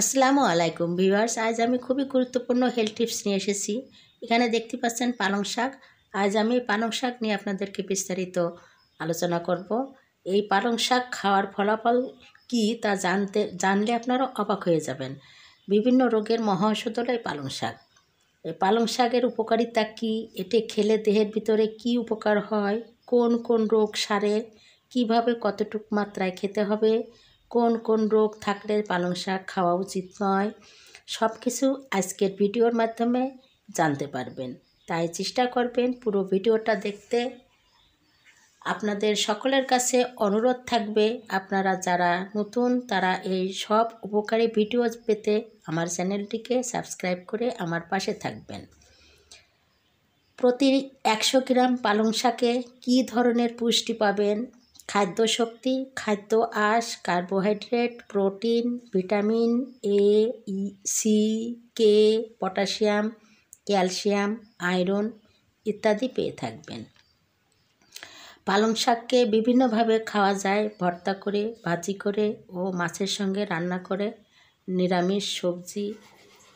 আসসালামু আলাইকুম ভিউয়ার্স আজ আমি খুবই গুরুত্বপূর্ণ হেলথ টিপস নিয়ে এসেছি এখানে দেখতে পাচ্ছেন পালং শাক আজ আমি পালং শাক নিয়ে আপনাদেরকে বিস্তারিত আলোচনা করব এই পালং শাক খাওয়ার ফলাফল কি তা জানতে জানলে আপনারা অবাক হয়ে যাবেন বিভিন্ন রোগের মহাঔষধ হলো এই পালং শাক এই পালং শাকের উপকারিতা কি এটি খেলে দেহের ভিতরে কি উপকার হয় কোন কোন রোগ সারে কিভাবে কতটুক মাত্রায় খেতে হবে কোন কোন রোগ থাকলে পালং শাক খাওয়া উচিত নয় সব কিছু আজকের ভিডিওর মাধ্যমে জানতে পারবেন তাই চেষ্টা করবেন পুরো ভিডিওটা দেখতে আপনাদের সকলের কাছে অনুরোধ থাকবে আপনারা যারা নতুন তারা এই সব উপকারী ভিডিও পেতে আমার চ্যানেলটিকে সাবস্ক্রাইব করে আমার পাশে থাকবেন প্রতি একশো গ্রাম পালং শাকে কী ধরনের পুষ্টি পাবেন খাদ্য শক্তি খাদ্য আঁশ carbohydrate protein vitamin A E C K potassium calcium iron ইত্যাদি পেয়ে থাকবেন পালং শাককে বিভিন্নভাবে খাওয়া যায় ভর্তা করে ভাজি করে ও মাছের সঙ্গে রান্না করে নিরামিষ সবজি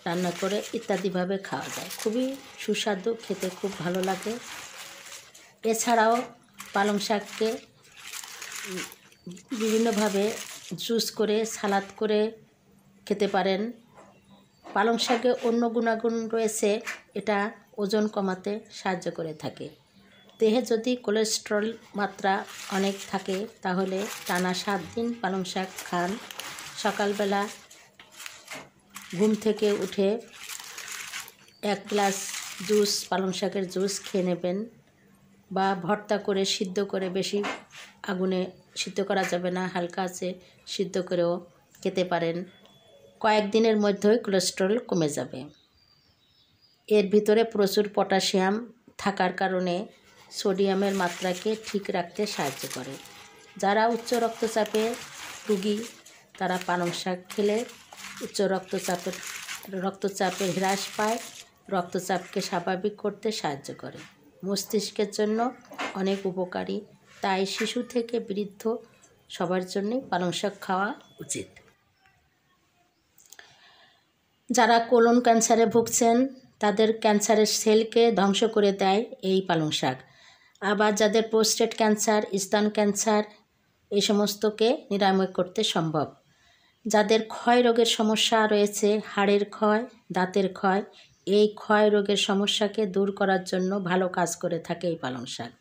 রান্না করে ইত্যাদিভাবে খাওয়া যায় খুবই সুস্বাদু খেতে খুব ভালো লাগে এছাড়াও পালং শাককে বিভিন্নভাবে জুস করে সালাদ করে খেতে পারেন পালং শাকে অন্য গুণাগুণ রয়েছে এটা ওজন কমাতে সাহায্য করে থাকে দেহে যদি কোলেস্ট্রল মাত্রা অনেক থাকে তাহলে টানা সাত দিন পালং শাক খান সকালবেলা ঘুম থেকে উঠে এক গ্লাস জুস পালং শাকের জুস খেয়ে নেবেন বা ভর্তা করে সিদ্ধ করে বেশি আগুনে সিদ্ধ করা যাবে না হালকা আছে সিদ্ধ করেও খেতে পারেন কয়েকদিনের মধ্যেই কোলেস্ট্রল কমে যাবে এর ভিতরে প্রচুর পটাশিয়াম থাকার কারণে সোডিয়ামের মাত্রাকে ঠিক রাখতে সাহায্য করে যারা উচ্চ রক্তচাপে রুগী তারা পালং শাক খেলে উচ্চ রক্তচাপের রক্তচাপের হ্রাস পায় রক্তচাপকে স্বাভাবিক করতে সাহায্য করে মস্তিষ্কের জন্য অনেক উপকারী তাই শিশু থেকে বৃদ্ধ সবার জন্যই পালং শাক খাওয়া উচিত যারা কোলন ক্যান্সারে ভুগছেন তাদের ক্যান্সারের সেলকে ধ্বংস করে দেয় এই পালং শাক আবার যাদের প্রোস্টেট ক্যান্সার স্তন ক্যান্সার এই সমস্তকে নিরাময় করতে সম্ভব যাদের ক্ষয় রোগের সমস্যা রয়েছে হাড়ের ক্ষয় দাঁতের ক্ষয় এই ক্ষয় রোগের সমস্যাকে দূর করার জন্য ভালো কাজ করে থাকে এই পালং শাক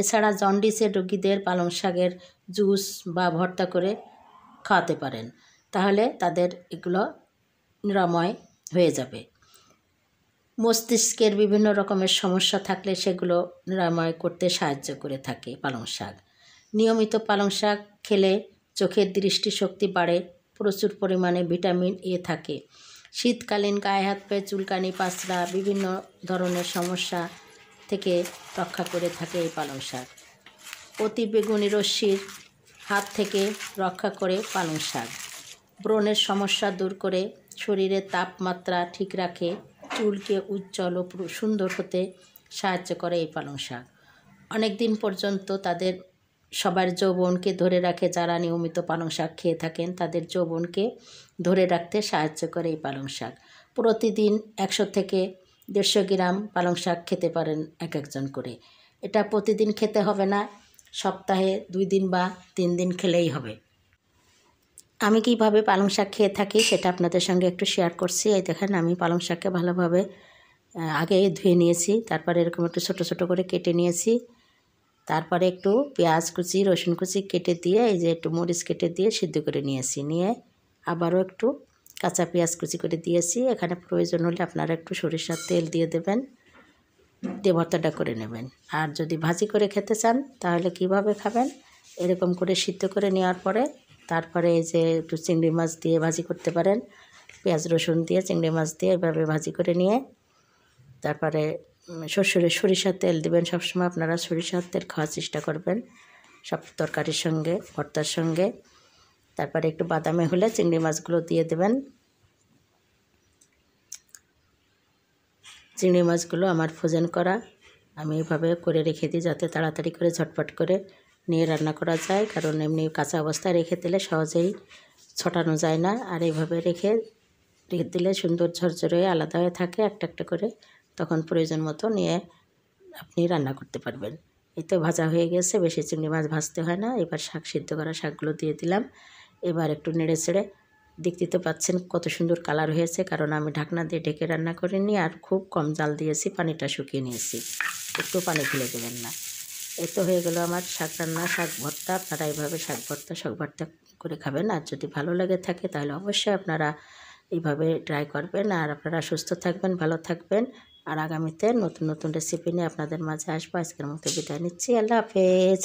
এছাড়া জন্ডিসের রোগীদের পালং শাকের জুস বা ভর্তা করে খাওয়াতে পারেন তাহলে তাদের এগুলো নিরাময় হয়ে যাবে মস্তিষ্কের বিভিন্ন রকমের সমস্যা থাকলে সেগুলো নিরাময় করতে সাহায্য করে থাকে পালং শাক নিয়মিত পালং শাক খেলে চোখের দৃষ্টিশক্তি বাড়ে প্রচুর পরিমাণে ভিটামিন এ থাকে শীতকালীন গায়ে হাত পায়ে চুলকানি পাঁচড়া বিভিন্ন ধরনের সমস্যা থেকে রক্ষা করে থাকে এই পালং শাক অতি বেগুনি রশ্মির হাত থেকে রক্ষা করে পালং শাক ব্রণের সমস্যা দূর করে শরীরের তাপমাত্রা ঠিক রাখে চুলকে উজ্জ্বল ও সুন্দর হতে সাহায্য করে এই পালং শাক অনেক দিন পর্যন্ত তাদের সবার যৌবনকে ধরে রাখে যারা নিয়মিত পালং শাক খেয়ে থাকেন তাদের যৌবনকে ধরে রাখতে সাহায্য করে এই পালং শাক প্রতিদিন একশো থেকে দেড়শো গ্রাম পালং শাক খেতে পারেন এক একজন করে এটা প্রতিদিন খেতে হবে না সপ্তাহে দুই দিন বা তিন দিন খেলেই হবে আমি কিভাবে পালং শাক খেয়ে থাকি সেটা আপনাদের সঙ্গে একটু শেয়ার করছি এই দেখেন আমি পালং শাককে ভালোভাবে আগে ধুয়ে নিয়েছি তারপরে এরকম একটু ছোটো ছোটো করে কেটে নিয়েছি তারপরে একটু পেঁয়াজ কুচি রসুন কুচি কেটে দিয়ে এই যে একটু মরিচ কেটে দিয়ে সিদ্ধ করে নিয়েছি নিয়ে আবারও একটু কাঁচা পেঁয়াজ কুচি করে দিয়েছি এখানে প্রয়োজন হলে আপনারা একটু সরিষার তেল দিয়ে দেবেন দিয়ে ভর্তাটা করে নেবেন আর যদি ভাজি করে খেতে চান তাহলে কিভাবে খাবেন এরকম করে সিদ্ধ করে নেওয়ার পরে তারপরে এই যে একটু চিংড়ি মাছ দিয়ে ভাজি করতে পারেন পেঁয়াজ রসুন দিয়ে চিংড়ি মাছ দিয়ে এভাবে ভাজি করে নিয়ে তারপরে শ্বশুরে সরিষার তেল দেবেন সবসময় আপনারা সরিষার তেল খাওয়ার চেষ্টা করবেন সব তরকারির সঙ্গে ভর্তার সঙ্গে তারপরে একটু বাদামে হলে চিংড়ি মাছগুলো দিয়ে দেবেন চিংড়ি মাছগুলো আমার ফোজেন করা আমি এভাবে করে রেখে দিই যাতে তাড়াতাড়ি করে ঝটপট করে নিয়ে রান্না করা যায় কারণ এমনি কাঁচা অবস্থায় রেখে দিলে সহজেই ছটানো যায় না আর এইভাবে রেখে রেখে দিলে সুন্দর ঝরঝরে আলাদা হয়ে থাকে একটা একটা করে তখন প্রয়োজন মতো নিয়ে আপনি রান্না করতে পারবেন এই তো ভাজা হয়ে গেছে বেশি চিংড়ি মাছ ভাজতে হয় না এবার শাক সিদ্ধ করা শাকগুলো দিয়ে দিলাম এবার একটু নেড়ে ছেড়ে দেখতে তো পাচ্ছেন কত সুন্দর কালার হয়েছে কারণ আমি ঢাকনা দিয়ে ঢেকে রান্না করিনি আর খুব কম জাল দিয়েছি পানিটা শুকিয়ে নিয়েছি একটু পানি ফেলে দেবেন না এ তো হয়ে গেল আমার শাক রান্না শাক ভর্তা আপনারা এইভাবে শাক ভর্তা শাক ভর্তা করে খাবেন আর যদি ভালো লাগে থাকে তাহলে অবশ্যই আপনারা এইভাবে ট্রাই করবেন আর আপনারা সুস্থ থাকবেন ভালো থাকবেন আর আগামীতে নতুন নতুন রেসিপি নিয়ে আপনাদের মাঝে আসবো আজকের মতো বিদায় নিচ্ছি আল্লাহ হাফেজ